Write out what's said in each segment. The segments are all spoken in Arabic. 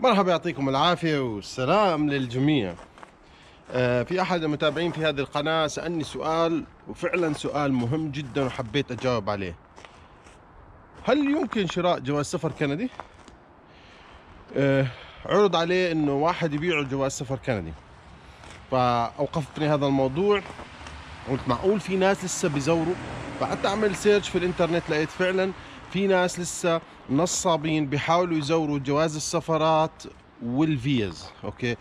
مرحبا يعطيكم العافية والسلام للجميع آه، في أحد المتابعين في هذه القناة سألني سؤال وفعلا سؤال مهم جدا وحبيت أجاوب عليه هل يمكن شراء جواز سفر كندي؟ آه، عرض عليه أنه واحد يبيع جواز سفر كندي فأوقفتني هذا الموضوع قلت معقول في ناس لسه بيزوروا فقعدت أعمل سيرش في الإنترنت لقيت فعلا في ناس لسه نصابين بيحاولوا يزوروا جواز السفرات والفيز اوكي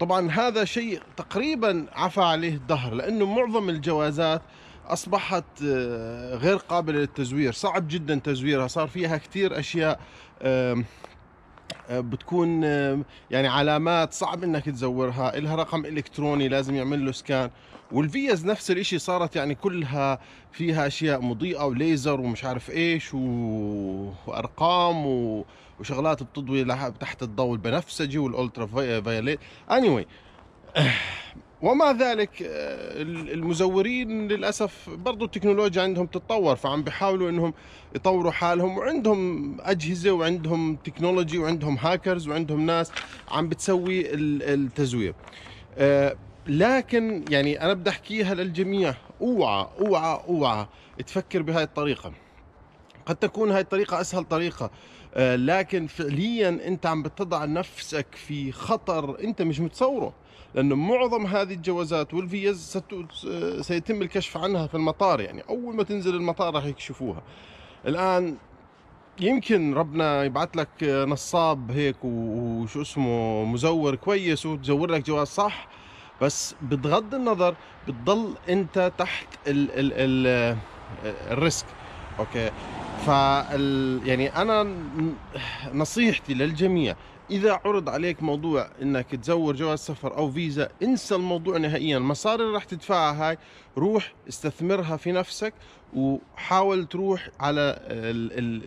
طبعا هذا شيء تقريبا عفى عليه الدهر لانه معظم الجوازات اصبحت آه، غير قابله للتزوير صعب جدا تزويرها صار فيها كثير اشياء بتكون آه، يعني علامات صعب انك تزورها لها رقم الكتروني لازم يعمل له سكان والفيز نفس الاشي صارت يعني كلها فيها اشياء مضيئه وليزر ومش عارف ايش و... وارقام و... وشغلات بتضوي تحت الضوء البنفسجي والالترا فايوليت اني anyway. ومع ذلك آه، المزورين للاسف برضو التكنولوجيا عندهم تتطور فعم بيحاولوا انهم يطوروا حالهم وعندهم اجهزه وعندهم تكنولوجي وعندهم هاكرز وعندهم ناس عم بتسوي التزوير آه، لكن يعني انا بدي احكيها للجميع اوعى اوعى اوعى تفكر بهاي الطريقه قد تكون هاي الطريقة أسهل طريقة آه، لكن فعليا انت عم بتضع نفسك في خطر انت مش متصوره لانه معظم هذه الجوازات والفيز آه، سيتم الكشف عنها في المطار يعني اول ما تنزل المطار راح يكشفوها الان يمكن ربنا يبعث لك نصاب هيك وشو اسمه مزور كويس وتزور لك جواز صح بس بغض النظر بتضل انت تحت ال ال ال آه، الريسك اوكي فال يعني انا نصيحتي للجميع اذا عرض عليك موضوع انك تزور جواز سفر او فيزا انسى الموضوع نهائيا المصاري اللي راح تدفعها هاي روح استثمرها في نفسك وحاول تروح على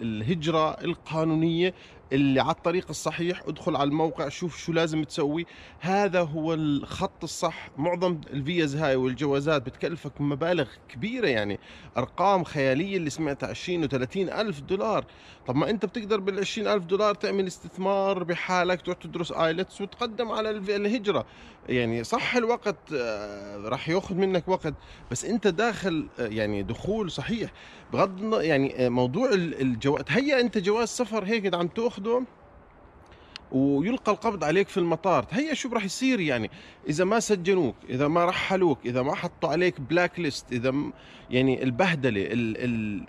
الهجرة القانونية اللي على الطريق الصحيح ادخل على الموقع شوف شو لازم تسوي هذا هو الخط الصح معظم الفيز هاي والجوازات بتكلفك مبالغ كبيرة يعني أرقام خيالية اللي سمعتها 20 و 30 ألف دولار طب ما أنت بتقدر بال 20 ألف دولار تعمل استثمار بحالك تروح تدرس آيلتس وتقدم على الهجرة يعني صح الوقت آه، راح ياخذ منك وقت بس انت داخل آه، يعني دخول صحيح بغض يعني آه، موضوع الجواز هيا انت جواز سفر هيك عم تاخذه ويلقى القبض عليك في المطار هيا شو راح يصير يعني اذا ما سجنوك اذا ما رحلوك اذا ما حطوا عليك بلاك ليست اذا يعني البهدله ال... ال...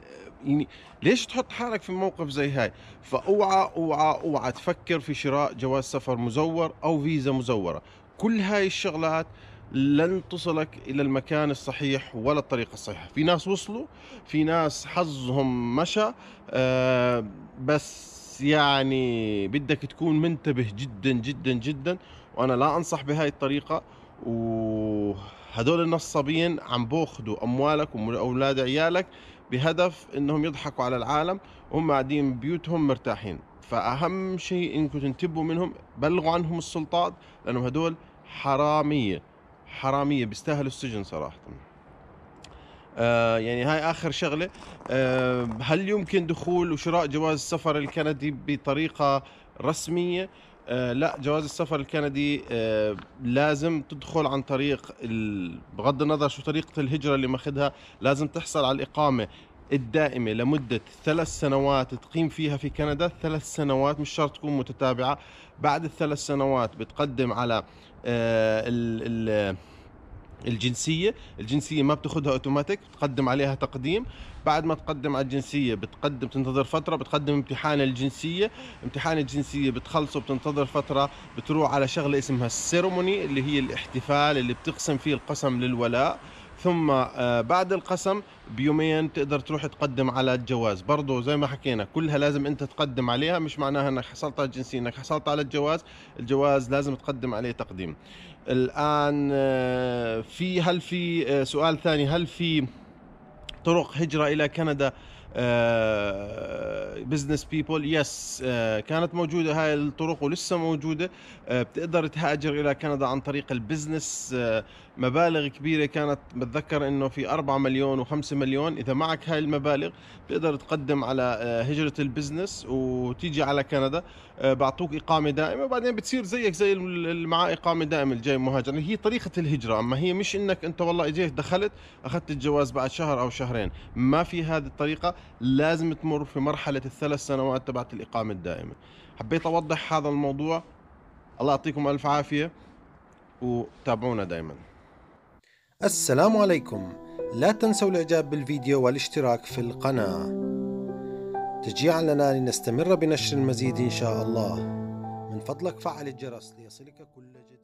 يعني ليش تحط حالك في موقف زي هاي فاوعى اوعى اوعى تفكر في شراء جواز سفر مزور او فيزا مزوره كل هاي الشغلات لن تصلك الى المكان الصحيح ولا الطريقه الصحيحه في ناس وصلوا في ناس حظهم مشى آه بس يعني بدك تكون منتبه جدا جدا جدا وانا لا انصح بهاي الطريقه وهدول النصابين عم بياخذوا اموالك واولاد عيالك بهدف انهم يضحكوا على العالم وهم قاعدين ببيوتهم مرتاحين فاهم شيء انكم تنتبهوا منهم بلغوا عنهم السلطات لانهم هدول حراميه حراميه بيستاهلوا السجن صراحه آه يعني هاي اخر شغله آه هل يمكن دخول وشراء جواز السفر الكندي بطريقه رسميه آه، لا جواز السفر الكندي آه، لازم تدخل عن طريق بغض النظر شو طريقه الهجره اللي ماخذها لازم تحصل على الاقامه الدائمة لمدة ثلاث سنوات تقيم فيها في كندا ثلاث سنوات مش شرط تكون متتابعة بعد الثلاث سنوات بتقدم على آه ال ال الجنسيه الجنسيه ما بتاخذها اوتوماتيك بتقدم عليها تقديم بعد ما تقدم على الجنسيه بتقدم تنتظر فتره بتقدم امتحان الجنسيه امتحان الجنسيه بتخلصه بتنتظر فتره بتروح على شغله اسمها السيرموني اللي هي الاحتفال اللي بتقسم فيه القسم للولاء ثم آه، بعد القسم بيومين تقدر تروح تقدم على الجواز برضو زي ما حكينا كلها لازم انت تقدم عليها مش معناها انك حصلت على الجنسية انك حصلت على الجواز الجواز لازم تقدم عليه تقديم الان آه، في هل في آه، سؤال ثاني هل في طرق هجرة الى كندا بزنس بيبول يس كانت موجوده هاي الطرق ولسه موجوده uh, بتقدر تهاجر الى كندا عن طريق البزنس uh, مبالغ كبيره كانت بتذكر انه في 4 مليون و5 مليون اذا معك هاي المبالغ بتقدر تقدم على uh, هجره البزنس وتيجي على كندا بعطوك اقامه دائمه وبعدين بتصير زيك زي اللي اقامه دائمه الجاي مهاجر هي طريقه الهجره اما هي مش انك انت والله اجيت دخلت اخذت الجواز بعد شهر او شهرين ما في هذه الطريقه لازم تمر في مرحله الثانية ثلاث سنوات تبعت الإقامة الدائمة حبيت أوضح هذا الموضوع الله يعطيكم ألف عافية وتابعونا دائما السلام عليكم لا تنسوا الإعجاب بالفيديو والاشتراك في القناة تشجيعا لنا لنستمر بنشر المزيد إن شاء الله من فضلك فعل الجرس ليصلك كل جديد